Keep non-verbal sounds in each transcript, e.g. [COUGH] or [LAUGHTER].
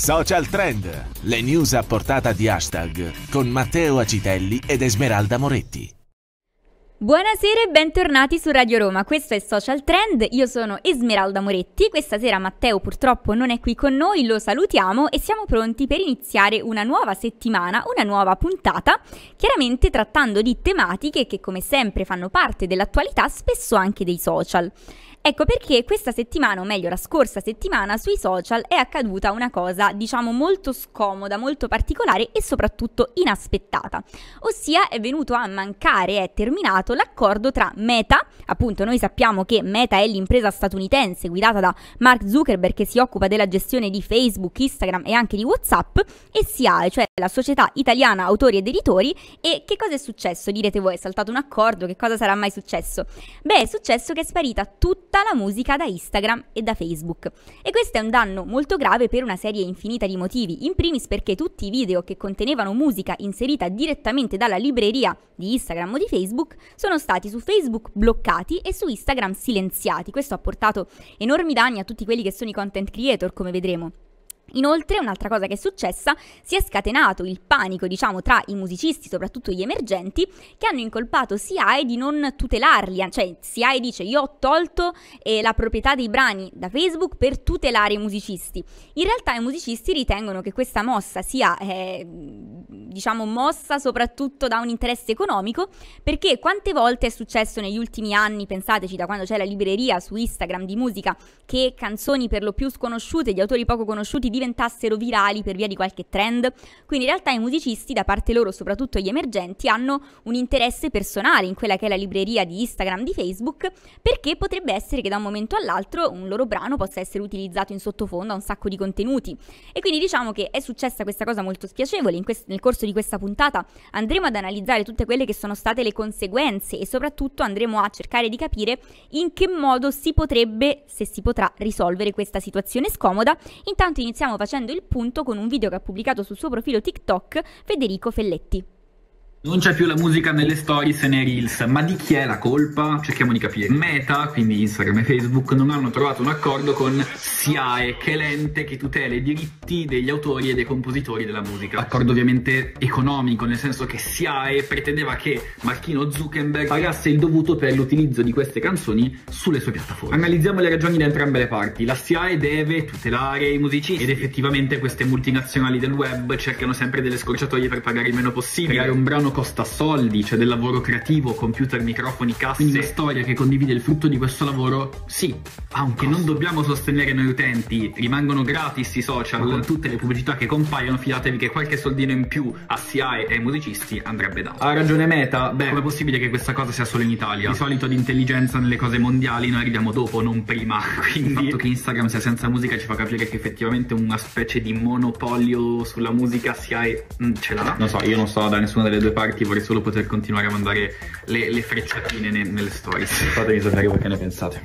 Social Trend, le news a portata di hashtag con Matteo Acitelli ed Esmeralda Moretti. Buonasera e bentornati su Radio Roma, questo è Social Trend, io sono Esmeralda Moretti, questa sera Matteo purtroppo non è qui con noi, lo salutiamo e siamo pronti per iniziare una nuova settimana, una nuova puntata, chiaramente trattando di tematiche che come sempre fanno parte dell'attualità, spesso anche dei social. Ecco perché questa settimana, o meglio la scorsa settimana, sui social è accaduta una cosa, diciamo, molto scomoda, molto particolare e soprattutto inaspettata. Ossia è venuto a mancare, è terminato l'accordo tra Meta, appunto noi sappiamo che Meta è l'impresa statunitense guidata da Mark Zuckerberg che si occupa della gestione di Facebook, Instagram e anche di WhatsApp, e SIAE, cioè la società italiana autori ed editori. E che cosa è successo? Direte voi, è saltato un accordo, che cosa sarà mai successo? Beh, è successo che è sparita tutta tutta la musica da Instagram e da Facebook. E questo è un danno molto grave per una serie infinita di motivi, in primis perché tutti i video che contenevano musica inserita direttamente dalla libreria di Instagram o di Facebook sono stati su Facebook bloccati e su Instagram silenziati. Questo ha portato enormi danni a tutti quelli che sono i content creator, come vedremo. Inoltre, un'altra cosa che è successa, si è scatenato il panico, diciamo, tra i musicisti, soprattutto gli emergenti, che hanno incolpato SIAE di non tutelarli, cioè SIAE dice "Io ho tolto eh, la proprietà dei brani da Facebook per tutelare i musicisti". In realtà i musicisti ritengono che questa mossa sia eh, diciamo mossa soprattutto da un interesse economico, perché quante volte è successo negli ultimi anni, pensateci, da quando c'è la libreria su Instagram di musica, che canzoni per lo più sconosciute di autori poco conosciuti di diventassero virali per via di qualche trend. Quindi in realtà i musicisti, da parte loro, soprattutto gli emergenti, hanno un interesse personale in quella che è la libreria di Instagram, di Facebook, perché potrebbe essere che da un momento all'altro un loro brano possa essere utilizzato in sottofondo a un sacco di contenuti. E quindi diciamo che è successa questa cosa molto spiacevole. Quest- nel corso di questa puntata andremo ad analizzare tutte quelle che sono state le conseguenze e soprattutto andremo a cercare di capire in che modo si potrebbe, se si potrà, risolvere questa situazione scomoda. Intanto iniziamo stiamo facendo il punto con un video che ha pubblicato sul suo profilo TikTok Federico Felletti. Non c'è più la musica nelle stories e nei reels, ma di chi è la colpa? Cerchiamo di capire. Meta, quindi Instagram e Facebook, non hanno trovato un accordo con SIAE, che è l'ente che tutela i diritti degli autori e dei compositori della musica. Accordo ovviamente economico, nel senso che SIAE pretendeva che Marchino Zuckerberg pagasse il dovuto per l'utilizzo di queste canzoni sulle sue piattaforme. Analizziamo le ragioni da entrambe le parti. La SIAE deve tutelare i musicisti ed effettivamente queste multinazionali del web cercano sempre delle scorciatoie per pagare il meno possibile. Creare un brano italiano costa soldi, c'è cioè del lavoro creativo, computer, microfoni, casse. Quindi la storia che condivide il frutto di questo lavoro, sì, anche non dobbiamo sostenere noi utenti, rimangono gratis i social con tutte le pubblicità che compaiono, fidatevi che qualche soldino in più a SIAE e ai musicisti andrebbe dato. Ha ragione Meta, beh, come è possibile che questa cosa sia solo in Italia? Di solito di intelligenza nelle cose mondiali noi arriviamo dopo, non prima, [LAUGHS] quindi il fatto che Instagram sia senza musica ci fa capire che effettivamente una specie di monopolio sulla musica SIAE mm, ce l'ha. Non so, io non sto da nessuna delle due parti parti vorrei solo poter continuare a mandare le, le frecciatine ne, nelle stories. Fatemi sapere voi che ne pensate.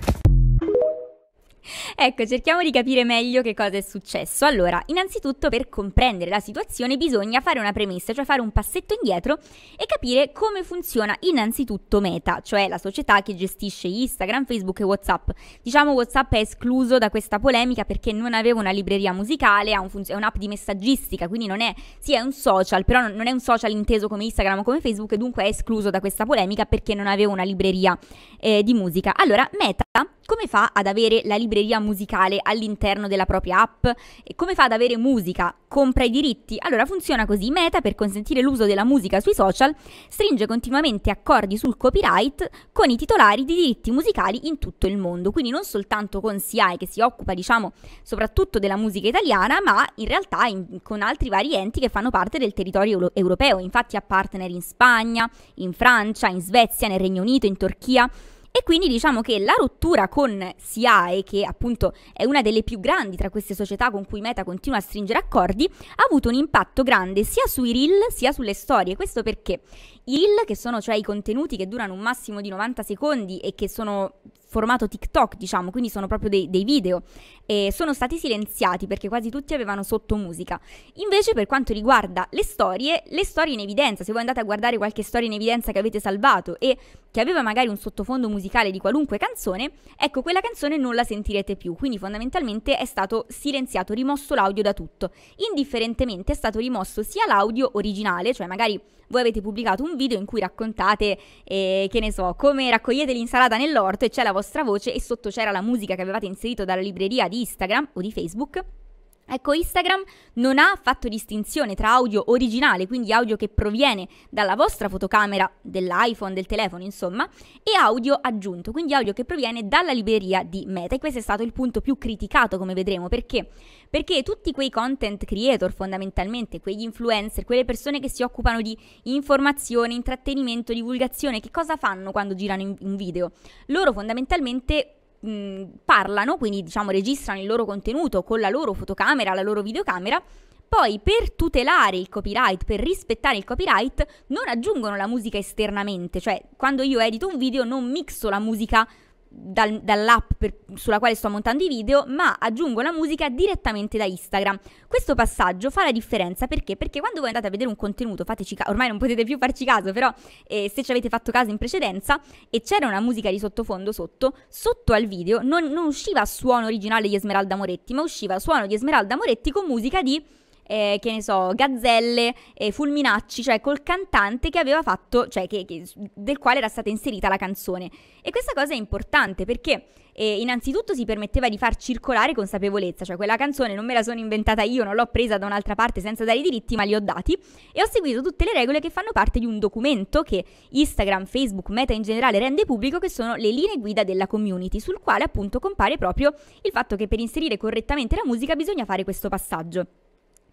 Ecco, cerchiamo di capire meglio che cosa è successo. Allora, innanzitutto per comprendere la situazione bisogna fare una premessa, cioè fare un passetto indietro e capire come funziona innanzitutto Meta, cioè la società che gestisce Instagram, Facebook e WhatsApp. Diciamo WhatsApp è escluso da questa polemica perché non aveva una libreria musicale, ha un funz- è un'app di messaggistica, quindi non è, sì è un social, però non è un social inteso come Instagram o come Facebook e dunque è escluso da questa polemica perché non aveva una libreria eh, di musica. Allora, Meta come fa ad avere la libreria musicale? musicale all'interno della propria app e come fa ad avere musica? Compra i diritti? Allora funziona così, Meta per consentire l'uso della musica sui social stringe continuamente accordi sul copyright con i titolari di diritti musicali in tutto il mondo, quindi non soltanto con SIAE che si occupa diciamo soprattutto della musica italiana ma in realtà in, con altri vari enti che fanno parte del territorio euro- europeo, infatti ha partner in Spagna, in Francia, in Svezia, nel Regno Unito, in Turchia. E quindi diciamo che la rottura con SIAE, che appunto è una delle più grandi tra queste società con cui Meta continua a stringere accordi, ha avuto un impatto grande sia sui reel sia sulle storie. Questo perché i reel, che sono cioè i contenuti che durano un massimo di 90 secondi e che sono formato TikTok, diciamo, quindi sono proprio dei, dei, video, e sono stati silenziati perché quasi tutti avevano sotto musica. Invece per quanto riguarda le storie, le storie in evidenza, se voi andate a guardare qualche storia in evidenza che avete salvato e che aveva magari un sottofondo musicale di qualunque canzone, ecco, quella canzone non la sentirete più, quindi fondamentalmente è stato silenziato, rimosso l'audio da tutto. Indifferentemente è stato rimosso sia l'audio originale, cioè magari voi avete pubblicato un video in cui raccontate, eh, che ne so, come raccogliete l'insalata nell'orto e c'è la vostra voce e sotto c'era la musica che avevate inserito dalla libreria di Instagram o di Facebook Ecco, Instagram non ha fatto distinzione tra audio originale, quindi audio che proviene dalla vostra fotocamera, dell'iPhone, del telefono, insomma, e audio aggiunto, quindi audio che proviene dalla libreria di Meta. E questo è stato il punto più criticato, come vedremo, perché? Perché tutti quei content creator, fondamentalmente, quegli influencer, quelle persone che si occupano di informazione, intrattenimento, divulgazione, che cosa fanno quando girano un video? Loro fondamentalmente Mm, parlano, quindi diciamo registrano il loro contenuto con la loro fotocamera, la loro videocamera, poi per tutelare il copyright, per rispettare il copyright, non aggiungono la musica esternamente, cioè quando io edito un video non mixo la musica dal, dall'app per, sulla quale sto montando i video, ma aggiungo la musica direttamente da Instagram. Questo passaggio fa la differenza perché? Perché quando voi andate a vedere un contenuto, fateci caso, ormai non potete più farci caso, però eh, se ci avete fatto caso in precedenza e c'era una musica di sottofondo sotto, sotto al video non, non usciva suono originale di Esmeralda Moretti, ma usciva suono di Esmeralda Moretti con musica di eh, che ne so, Gazzelle, eh, Fulminacci, cioè col cantante che aveva fatto, cioè che, che, del quale era stata inserita la canzone. E questa cosa è importante perché eh, innanzitutto si permetteva di far circolare consapevolezza, cioè quella canzone non me la sono inventata io, non l'ho presa da un'altra parte senza dare i diritti, ma li ho dati e ho seguito tutte le regole che fanno parte di un documento che Instagram, Facebook, Meta in generale rende pubblico, che sono le linee guida della community, sul quale appunto compare proprio il fatto che per inserire correttamente la musica bisogna fare questo passaggio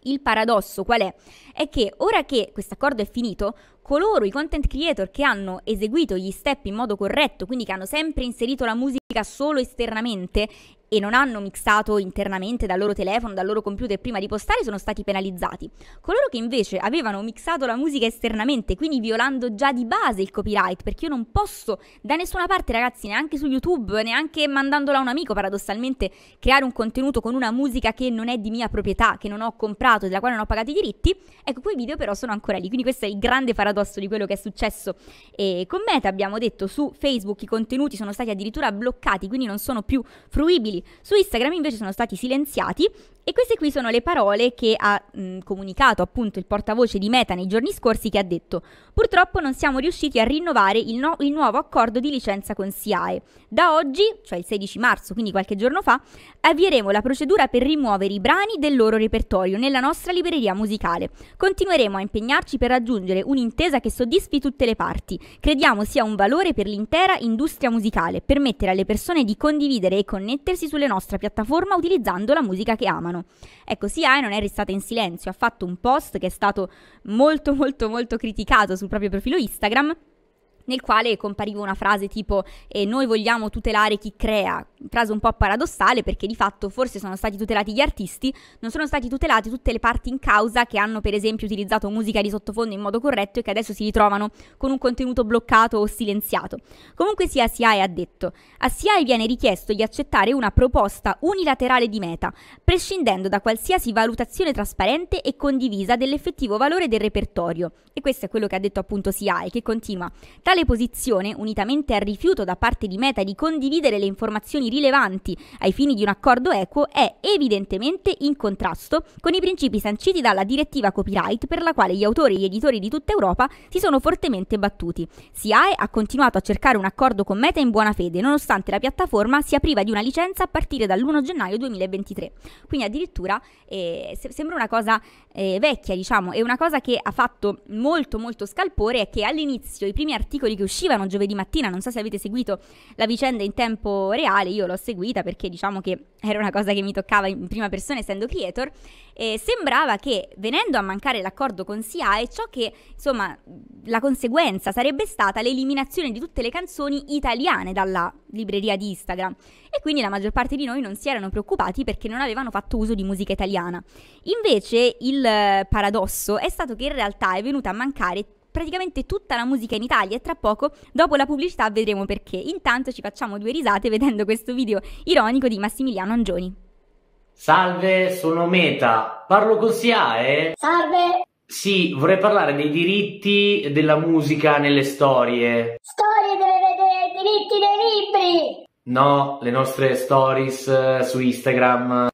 il paradosso qual è? È che ora che questo accordo è finito, coloro, i content creator che hanno eseguito gli step in modo corretto, quindi che hanno sempre inserito la musica solo esternamente e non hanno mixato internamente dal loro telefono, dal loro computer prima di postare sono stati penalizzati. Coloro che invece avevano mixato la musica esternamente, quindi violando già di base il copyright, perché io non posso da nessuna parte ragazzi, neanche su YouTube, neanche mandandola a un amico paradossalmente, creare un contenuto con una musica che non è di mia proprietà, che non ho comprato, della quale non ho pagato i diritti, ecco quei video però sono ancora lì, quindi questo è il grande paradosso di quello che è successo e eh, con Meta, abbiamo detto su Facebook i contenuti sono stati addirittura bloccati, quindi non sono più fruibili su Instagram invece sono stati silenziati e queste qui sono le parole che ha mh, comunicato appunto il portavoce di Meta nei giorni scorsi che ha detto purtroppo non siamo riusciti a rinnovare il, no- il nuovo accordo di licenza con SIAE. Da oggi, cioè il 16 marzo, quindi qualche giorno fa, avvieremo la procedura per rimuovere i brani del loro repertorio nella nostra libreria musicale. Continueremo a impegnarci per raggiungere un'intesa che soddisfi tutte le parti. Crediamo sia un valore per l'intera industria musicale, permettere alle persone di condividere e connettersi sulle nostre piattaforme utilizzando la musica che amano mano. Ecco, Siae non è restata in silenzio, ha fatto un post che è stato molto molto molto criticato sul proprio profilo Instagram nel quale compariva una frase tipo eh, noi vogliamo tutelare chi crea, frase un po' paradossale perché di fatto forse sono stati tutelati gli artisti, non sono stati tutelate tutte le parti in causa che hanno per esempio utilizzato musica di sottofondo in modo corretto e che adesso si ritrovano con un contenuto bloccato o silenziato. Comunque sia SIAE ha detto, a SIAE viene richiesto di accettare una proposta unilaterale di meta, prescindendo da qualsiasi valutazione trasparente e condivisa dell'effettivo valore del repertorio. E questo è quello che ha detto appunto SIAE, che continua. Tale posizione, unitamente al rifiuto da parte di Meta di condividere le informazioni rilevanti ai fini di un accordo equo, è evidentemente in contrasto con i principi sanciti dalla direttiva copyright per la quale gli autori e gli editori di tutta Europa si sono fortemente battuti. SIAE ha continuato a cercare un accordo con Meta in buona fede, nonostante la piattaforma sia priva di una licenza a partire dall'1 gennaio 2023. Quindi addirittura eh, sembra una cosa eh, vecchia, diciamo, e una cosa che ha fatto molto molto scalpore è che all'inizio i primi articoli articoli che uscivano giovedì mattina, non so se avete seguito la vicenda in tempo reale, io l'ho seguita perché diciamo che era una cosa che mi toccava in prima persona essendo creator, eh, sembrava che venendo a mancare l'accordo con SIA e ciò che insomma la conseguenza sarebbe stata l'eliminazione di tutte le canzoni italiane dalla libreria di Instagram e quindi la maggior parte di noi non si erano preoccupati perché non avevano fatto uso di musica italiana. Invece il eh, paradosso è stato che in realtà è venuta a mancare praticamente tutta la musica in Italia e tra poco, dopo la pubblicità, vedremo perché. Intanto ci facciamo due risate vedendo questo video ironico di Massimiliano Angioni. Salve, sono Meta. Parlo con SIAE? Eh? Salve. Sì, vorrei parlare dei diritti della musica nelle storie. Storie delle, vedere i diritti dei libri. No, le nostre stories eh, su Instagram.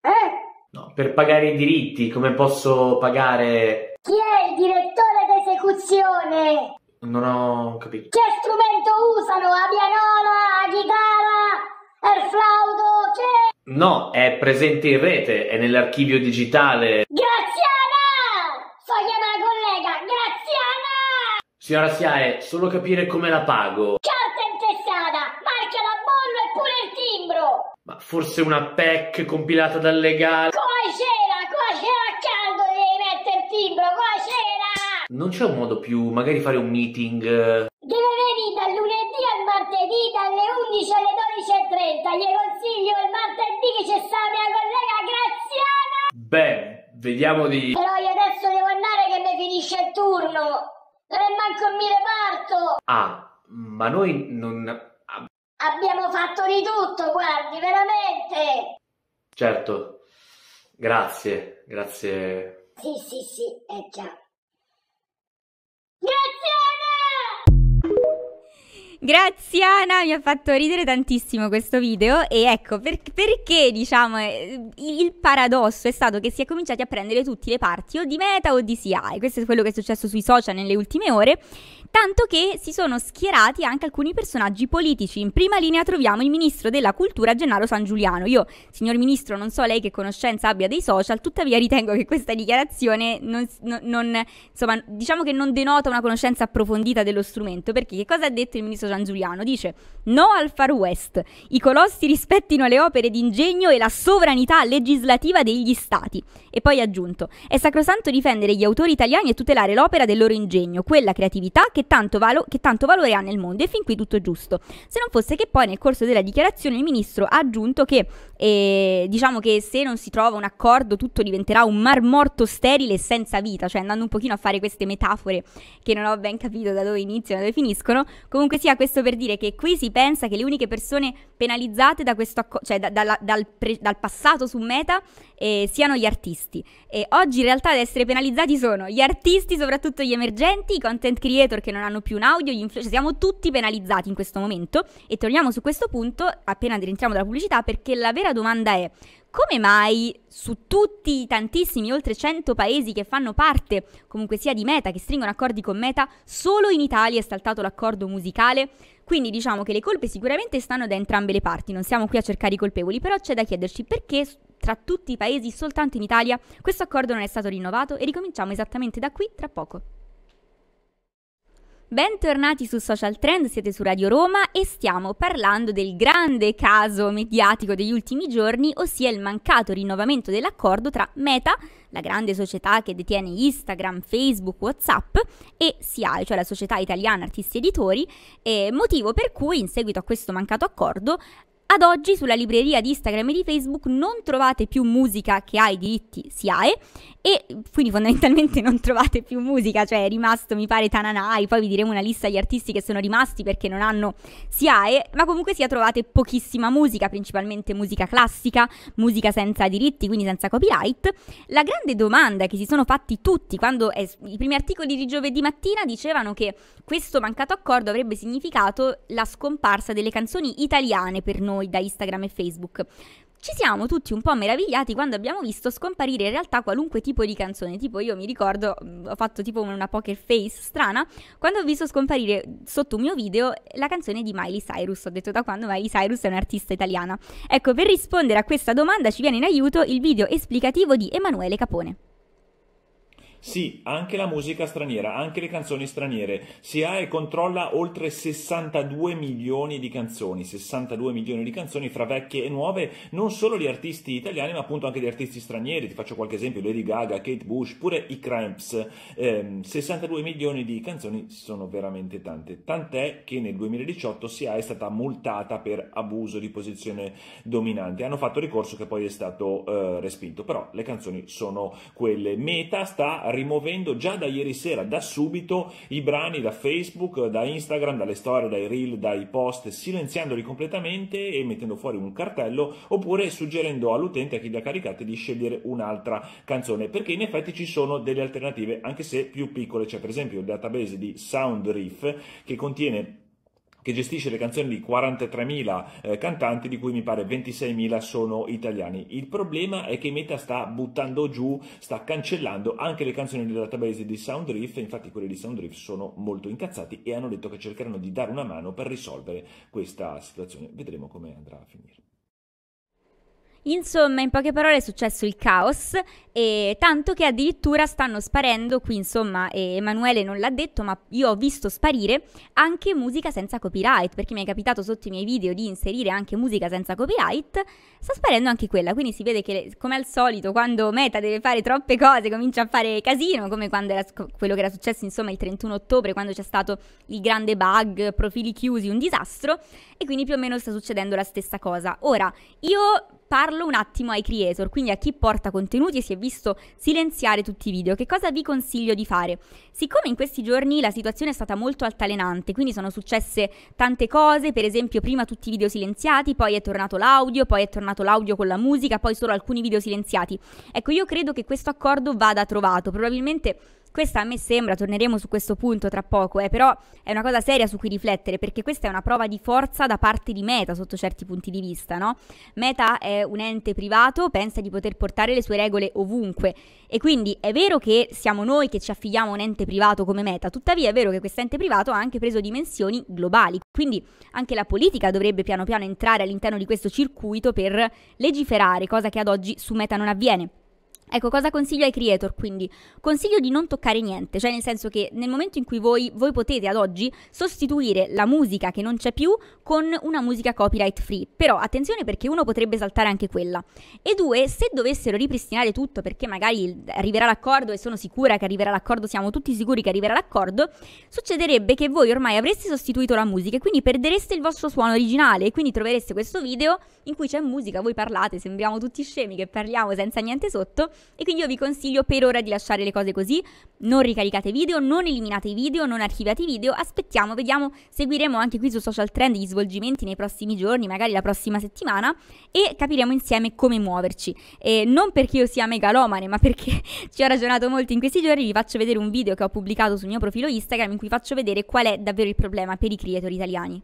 Eh? No, per pagare i diritti, come posso pagare chi è il direttore d'esecuzione? Non ho capito. Che strumento usano? A pianola, a chitarra, il flauto, che... No, è presente in rete, è nell'archivio digitale. Graziana! So chiamare la collega, Graziana! Signora Siae, solo capire come la pago. Carta intestata, marca da bollo e pure il timbro! Ma forse una PEC compilata dal legale... non c'è un modo più, magari fare un meeting? eh? Che ne vedi dal lunedì al martedì dalle 11 alle 12.30? Gli consiglio il martedì che c'è stata mia collega Graziana! Beh, vediamo di... Però io adesso devo andare che mi finisce il turno! Non è manco il mi reparto! Ah, ma noi non... Abbiamo fatto di tutto, guardi, veramente! Certo, grazie, grazie. Sì, sì, sì, è già. Grazie Ana, mi ha fatto ridere tantissimo questo video e ecco per, perché diciamo eh, il paradosso è stato che si è cominciati a prendere tutte le parti o di Meta o di CI, questo è quello che è successo sui social nelle ultime ore, tanto che si sono schierati anche alcuni personaggi politici. In prima linea troviamo il ministro della cultura Gennaro San Giuliano. Io, signor ministro, non so lei che conoscenza abbia dei social, tuttavia ritengo che questa dichiarazione non, non, insomma, diciamo che non denota una conoscenza approfondita dello strumento, perché che cosa ha detto il ministro Sangiuliano, dice no al Far West, i colossi rispettino le opere d'ingegno e la sovranità legislativa degli stati. E poi ha aggiunto, è sacrosanto difendere gli autori italiani e tutelare l'opera del loro ingegno, quella creatività che tanto, valo- che tanto valore ha nel mondo e fin qui tutto giusto. Se non fosse che poi nel corso della dichiarazione il ministro ha aggiunto che eh, diciamo che se non si trova un accordo tutto diventerà un mar morto sterile e senza vita, cioè andando un pochino a fare queste metafore che non ho ben capito da dove iniziano e da dove finiscono, comunque sia questo per dire che qui si pensa che le uniche persone penalizzate da questo acco- cioè da, da, dal, pre- dal, passato su Meta eh, siano gli artisti. E oggi in realtà ad essere penalizzati sono gli artisti, soprattutto gli emergenti, i content creator che non hanno più un audio, gli influencer, cioè siamo tutti penalizzati in questo momento e torniamo su questo punto appena rientriamo dalla pubblicità perché la vera domanda è come mai su tutti i tantissimi oltre 100 paesi che fanno parte comunque sia di Meta, che stringono accordi con Meta, solo in Italia è saltato l'accordo musicale? Quindi diciamo che le colpe sicuramente stanno da entrambe le parti, non siamo qui a cercare i colpevoli, però c'è da chiederci perché tra tutti i paesi soltanto in Italia questo accordo non è stato rinnovato e ricominciamo esattamente da qui tra poco. Bentornati su Social Trend, siete su Radio Roma e stiamo parlando del grande caso mediatico degli ultimi giorni, ossia il mancato rinnovamento dell'accordo tra Meta, la grande società che detiene Instagram, Facebook, WhatsApp, e SIAE, cioè la Società Italiana Artisti Editori, motivo per cui in seguito a questo mancato accordo ad oggi sulla libreria di Instagram e di Facebook non trovate più musica che ha i diritti SIAE e quindi fondamentalmente non trovate più musica, cioè è rimasto mi pare Tananai, poi vi diremo una lista di artisti che sono rimasti perché non hanno SIAE, ma comunque sia trovate pochissima musica, principalmente musica classica, musica senza diritti, quindi senza copyright. La grande domanda che si sono fatti tutti quando è, eh, i primi articoli di giovedì mattina dicevano che questo mancato accordo avrebbe significato la scomparsa delle canzoni italiane per noi noi da Instagram e Facebook. Ci siamo tutti un po' meravigliati quando abbiamo visto scomparire in realtà qualunque tipo di canzone, tipo io mi ricordo, mm, ho fatto tipo una poker face strana, quando ho visto scomparire sotto un mio video la canzone di Miley Cyrus, ho detto da quando Miley Cyrus è un'artista italiana. Ecco, per rispondere a questa domanda ci viene in aiuto il video esplicativo di Emanuele Capone. Sì, anche la musica straniera, anche le canzoni straniere. SIAE controlla oltre 62 milioni di canzoni, 62 milioni di canzoni fra vecchie e nuove, non solo gli artisti italiani, ma appunto anche gli artisti stranieri. Ti faccio qualche esempio, Lady Gaga, Kate Bush, pure i Cramps. Eh, 62 milioni di canzoni sono veramente tante. Tant'è che nel 2018 SIAE è stata multata per abuso di posizione dominante. Hanno fatto ricorso che poi è stato eh, respinto, però le canzoni sono quelle. Meta sta rimuovendo già da ieri sera, da subito, i brani da Facebook, da Instagram, dalle storie, dai reel, dai post, silenziandoli completamente e mettendo fuori un cartello oppure suggerendo all'utente, a chi li ha caricati, di scegliere un'altra canzone, perché in effetti ci sono delle alternative, anche se più piccole, c'è per esempio il database di SoundRiff che contiene che gestisce le canzoni di 43.000 eh, cantanti, di cui mi pare 26.000 sono italiani. Il problema è che Meta sta buttando giù, sta cancellando anche le canzoni del database di Soundriff, infatti quelli di Soundriff sono molto incazzati e hanno detto che cercheranno di dare una mano per risolvere questa situazione. Vedremo come andrà a finire. Insomma, in poche parole è successo il caos, e tanto che addirittura stanno sparendo qui, insomma, Emanuele non l'ha detto, ma io ho visto sparire anche musica senza copyright, perché mi è capitato sotto i miei video di inserire anche musica senza copyright, sta sparendo anche quella, quindi si vede che come al solito quando Meta deve fare troppe cose comincia a fare casino, come quando era quello che era successo, insomma, il 31 ottobre, quando c'è stato il grande bug, profili chiusi, un disastro, e quindi più o meno sta succedendo la stessa cosa. Ora, io parlo un attimo ai creator, quindi a chi porta contenuti e si è visto silenziare tutti i video. Che cosa vi consiglio di fare? Siccome in questi giorni la situazione è stata molto altalenante, quindi sono successe tante cose, per esempio prima tutti i video silenziati, poi è tornato l'audio, poi è tornato l'audio con la musica, poi solo alcuni video silenziati. Ecco, io credo che questo accordo vada trovato, probabilmente questa a me sembra, torneremo su questo punto tra poco, eh, però è una cosa seria su cui riflettere perché questa è una prova di forza da parte di Meta sotto certi punti di vista, no? Meta è un ente privato, pensa di poter portare le sue regole ovunque e quindi è vero che siamo noi che ci affidiamo a un ente privato come Meta, tuttavia è vero che questo ente privato ha anche preso dimensioni globali, quindi anche la politica dovrebbe piano piano entrare all'interno di questo circuito per legiferare, cosa che ad oggi su Meta non avviene. Ecco, cosa consiglio ai creator quindi? Consiglio di non toccare niente, cioè nel senso che nel momento in cui voi, voi potete ad oggi sostituire la musica che non c'è più con una musica copyright free, però attenzione perché uno potrebbe saltare anche quella e due, se dovessero ripristinare tutto perché magari arriverà l'accordo e sono sicura che arriverà l'accordo, siamo tutti sicuri che arriverà l'accordo, succederebbe che voi ormai avreste sostituito la musica e quindi perdereste il vostro suono originale e quindi trovereste questo video in cui c'è musica, voi parlate, sembriamo tutti scemi che parliamo senza niente sotto e quindi io vi consiglio per ora di lasciare le cose così, non ricaricate video, non eliminate i video, non archiviate i video, aspettiamo, vediamo, seguiremo anche qui su social trend gli svolgimenti nei prossimi giorni, magari la prossima settimana e capiremo insieme come muoverci. E non perché io sia megalomane, ma perché [LAUGHS] ci ho ragionato molto in questi giorni, vi faccio vedere un video che ho pubblicato sul mio profilo Instagram in cui faccio vedere qual è davvero il problema per i creator italiani.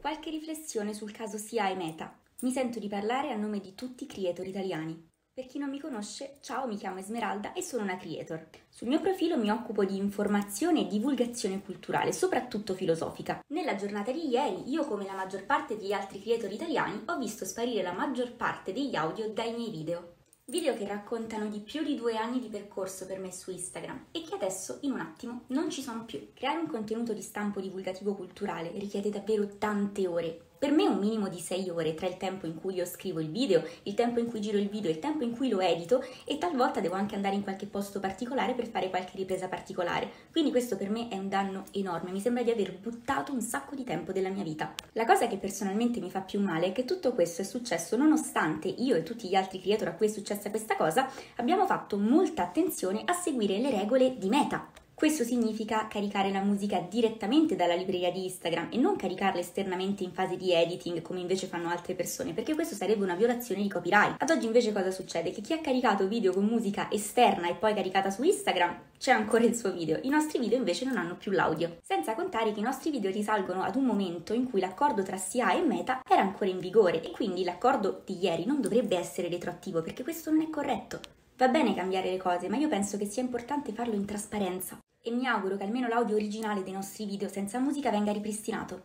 Qualche riflessione sul caso CIA e Meta. Mi sento di parlare a nome di tutti i creator italiani. Per chi non mi conosce, ciao, mi chiamo Esmeralda e sono una creator. Sul mio profilo mi occupo di informazione e divulgazione culturale, soprattutto filosofica. Nella giornata di ieri, io come la maggior parte degli altri creator italiani, ho visto sparire la maggior parte degli audio dai miei video. Video che raccontano di più di due anni di percorso per me su Instagram e che adesso, in un attimo, non ci sono più. Creare un contenuto di stampo divulgativo culturale richiede davvero tante ore, per me un minimo di 6 ore tra il tempo in cui io scrivo il video, il tempo in cui giro il video, il tempo in cui lo edito e talvolta devo anche andare in qualche posto particolare per fare qualche ripresa particolare. Quindi questo per me è un danno enorme, mi sembra di aver buttato un sacco di tempo della mia vita. La cosa che personalmente mi fa più male è che tutto questo è successo nonostante io e tutti gli altri creator a cui è successa questa cosa abbiamo fatto molta attenzione a seguire le regole di meta. Questo significa caricare la musica direttamente dalla libreria di Instagram e non caricarla esternamente in fase di editing come invece fanno altre persone, perché questo sarebbe una violazione di copyright. Ad oggi invece cosa succede? Che chi ha caricato video con musica esterna e poi caricata su Instagram c'è ancora il suo video, i nostri video invece non hanno più l'audio. Senza contare che i nostri video risalgono ad un momento in cui l'accordo tra SIA e Meta era ancora in vigore e quindi l'accordo di ieri non dovrebbe essere retroattivo perché questo non è corretto. Va bene cambiare le cose, ma io penso che sia importante farlo in trasparenza e mi auguro che almeno l'audio originale dei nostri video senza musica venga ripristinato.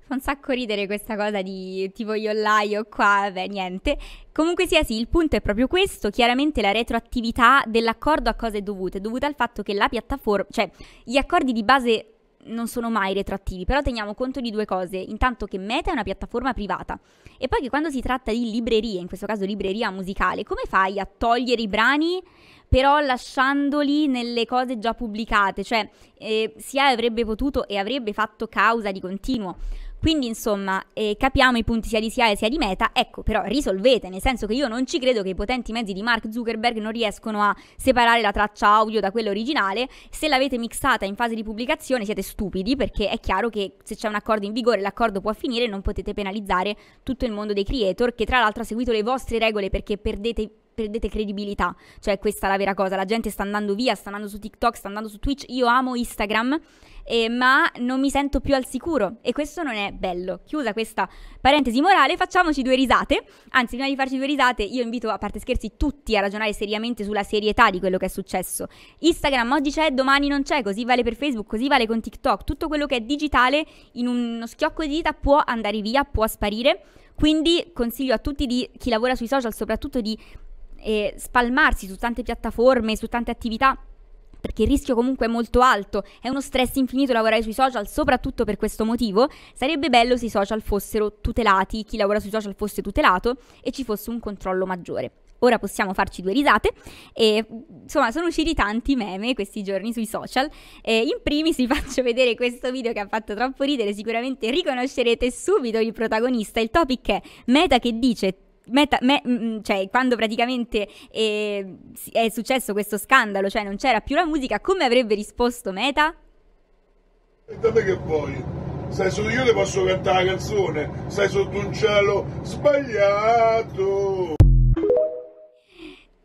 Fa un sacco ridere questa cosa di ti voglio là, qua, beh niente. Comunque sia sì, il punto è proprio questo, chiaramente la retroattività dell'accordo a cosa è dovuta, è dovuta al fatto che la piattaforma, cioè gli accordi di base non sono mai retrattivi, però teniamo conto di due cose, intanto che Meta è una piattaforma privata e poi che quando si tratta di librerie, in questo caso libreria musicale, come fai a togliere i brani però lasciandoli nelle cose già pubblicate, cioè eh, sia avrebbe potuto e avrebbe fatto causa di continuo quindi insomma eh, capiamo i punti sia di SIAE sia di Meta, ecco però risolvete, nel senso che io non ci credo che i potenti mezzi di Mark Zuckerberg non riescono a separare la traccia audio da quella originale, se l'avete mixata in fase di pubblicazione siete stupidi perché è chiaro che se c'è un accordo in vigore l'accordo può finire e non potete penalizzare tutto il mondo dei creator che tra l'altro ha seguito le vostre regole perché perdete perdete credibilità. Cioè, questa è la vera cosa. La gente sta andando via, sta andando su TikTok, sta andando su Twitch. Io amo Instagram, eh, ma non mi sento più al sicuro. E questo non è bello. Chiusa questa parentesi morale, facciamoci due risate. Anzi, prima di farci due risate, io invito, a parte scherzi, tutti a ragionare seriamente sulla serietà di quello che è successo. Instagram oggi c'è, domani non c'è. Così vale per Facebook, così vale con TikTok. Tutto quello che è digitale in uno schiocco di dita può andare via, può sparire. Quindi consiglio a tutti di, chi lavora sui social, soprattutto di e spalmarsi su tante piattaforme, su tante attività perché il rischio comunque è molto alto, è uno stress infinito lavorare sui social, soprattutto per questo motivo, sarebbe bello se i social fossero tutelati, chi lavora sui social fosse tutelato e ci fosse un controllo maggiore. Ora possiamo farci due risate e insomma sono usciti tanti meme questi giorni sui social. E in primis vi faccio vedere questo video che ha fatto troppo ridere, sicuramente riconoscerete subito il protagonista. Il topic è Meta che dice meta, me, cioè, quando praticamente eh, è successo questo scandalo, cioè non c'era più la musica, come avrebbe risposto Meta? Aspettate che vuoi? Stai io le posso cantare la canzone, stai sotto un cielo sbagliato.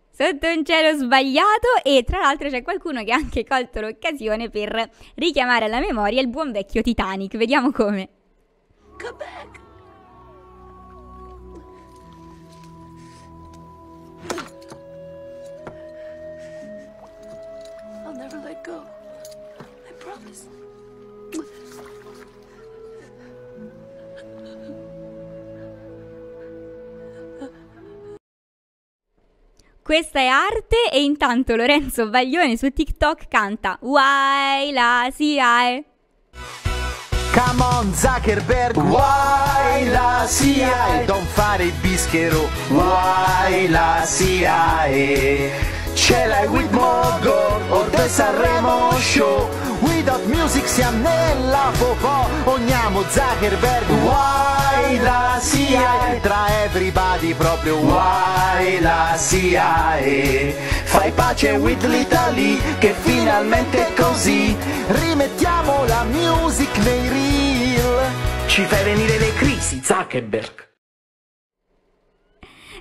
Sotto un cielo sbagliato e tra l'altro c'è qualcuno che ha anche colto l'occasione per richiamare alla memoria il buon vecchio Titanic, vediamo come. Come back. Questa è arte e intanto Lorenzo Baglione su TikTok canta Why la CIA? Eh. Come on Zuckerberg, why la CIA? Eh. Don't fare il bischero, why la CIA? Eh. Ce l'hai with Mogor, or the Sanremo show Without music siamo nella popò, ogniamo Zuckerberg, why Why la CIA Tra everybody proprio Why la CIA Fai pace with l'Italy Che finalmente è così Rimettiamo la music nei reel Ci fai venire le crisi Zuckerberg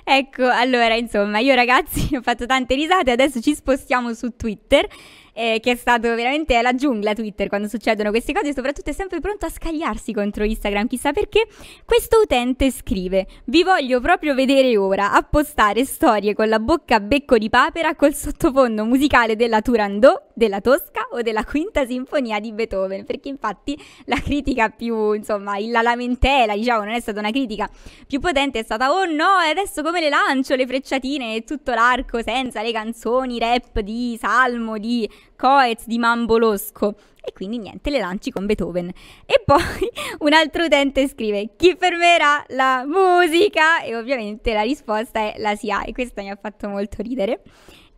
Ecco, allora, insomma, io ragazzi [LAUGHS] ho fatto tante risate, adesso ci spostiamo su Twitter eh, che è stato veramente la giungla Twitter quando succedono queste cose e soprattutto è sempre pronto a scagliarsi contro Instagram, chissà perché, questo utente scrive Vi voglio proprio vedere ora a postare storie con la bocca a becco di papera col sottofondo musicale della Turandot della Tosca o della Quinta Sinfonia di Beethoven, perché infatti la critica più, insomma, la lamentela, diciamo, non è stata una critica più potente, è stata oh no, adesso come le lancio le frecciatine e tutto l'arco senza le canzoni rap di Salmo, di Coetz, di Mambolosco e quindi niente, le lanci con Beethoven. E poi [LAUGHS] un altro utente scrive chi fermerà la musica? E ovviamente la risposta è la SIA e questo mi ha fatto molto ridere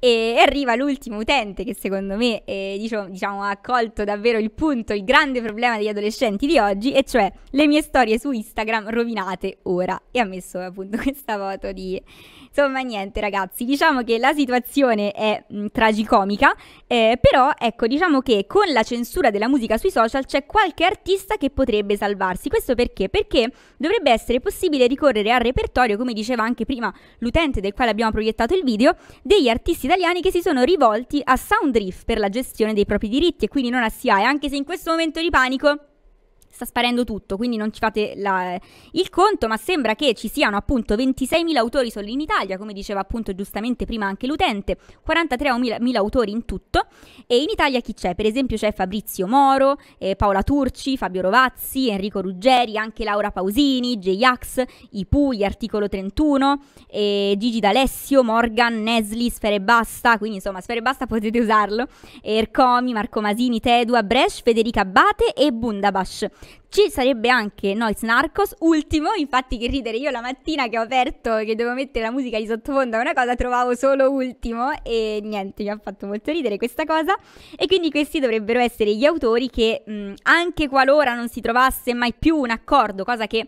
e arriva l'ultimo utente che secondo me eh, diciamo, diciamo, ha colto davvero il punto, il grande problema degli adolescenti di oggi, e cioè le mie storie su Instagram rovinate ora. E ha messo appunto [LAUGHS] questa foto di... Insomma, niente ragazzi, diciamo che la situazione è mh, mm, tragicomica, eh, però ecco, diciamo che con la censura della musica sui social c'è qualche artista che potrebbe salvarsi. Questo perché? Perché dovrebbe essere possibile ricorrere al repertorio, come diceva anche prima l'utente del quale abbiamo proiettato il video, degli artisti da italiani che si sono rivolti a Soundreef per la gestione dei propri diritti e quindi non a SIAE, anche se in questo momento di panico sta sparendo tutto, quindi non ci fate la, eh, il conto, ma sembra che ci siano appunto 26.000 autori solo in Italia, come diceva appunto giustamente prima anche l'utente, 43.000 autori in tutto, e in Italia chi c'è? Per esempio c'è Fabrizio Moro, eh, Paola Turci, Fabio Rovazzi, Enrico Ruggeri, anche Laura Pausini, J-Ax, Ipugli, Articolo 31, eh, Gigi D'Alessio, Morgan, Nesli, Sfere Basta, quindi insomma Sfere Basta potete usarlo, Ercomi, Marco Masini, Tedua, Bresh, Federica Abate e Bundabash. Ci sarebbe anche Noiz Narcos, ultimo, infatti che ridere, io la mattina che ho aperto che devo mettere la musica di sottofondo a una cosa trovavo solo ultimo e niente, mi ha fatto molto ridere questa cosa e quindi questi dovrebbero essere gli autori che mh, mm, anche qualora non si trovasse mai più un accordo, cosa che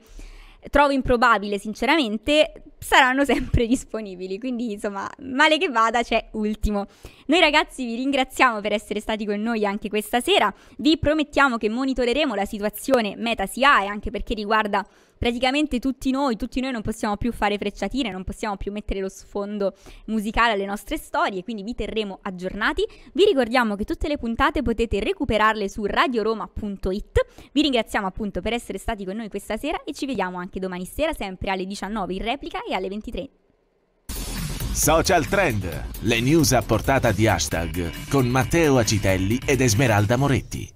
trovo improbabile sinceramente, saranno sempre disponibili. Quindi, insomma, male che vada, c'è ultimo. Noi ragazzi vi ringraziamo per essere stati con noi anche questa sera. Vi promettiamo che monitoreremo la situazione meta SIA e anche perché riguarda praticamente tutti noi, tutti noi non possiamo più fare frecciatine, non possiamo più mettere lo sfondo musicale alle nostre storie, quindi vi terremo aggiornati. Vi ricordiamo che tutte le puntate potete recuperarle su radioroma.it. Vi ringraziamo appunto per essere stati con noi questa sera e ci vediamo anche domani sera sempre alle 19 in replica domani alle 23. Social Trend, le news a portata di hashtag con Matteo Acitelli ed Esmeralda Moretti.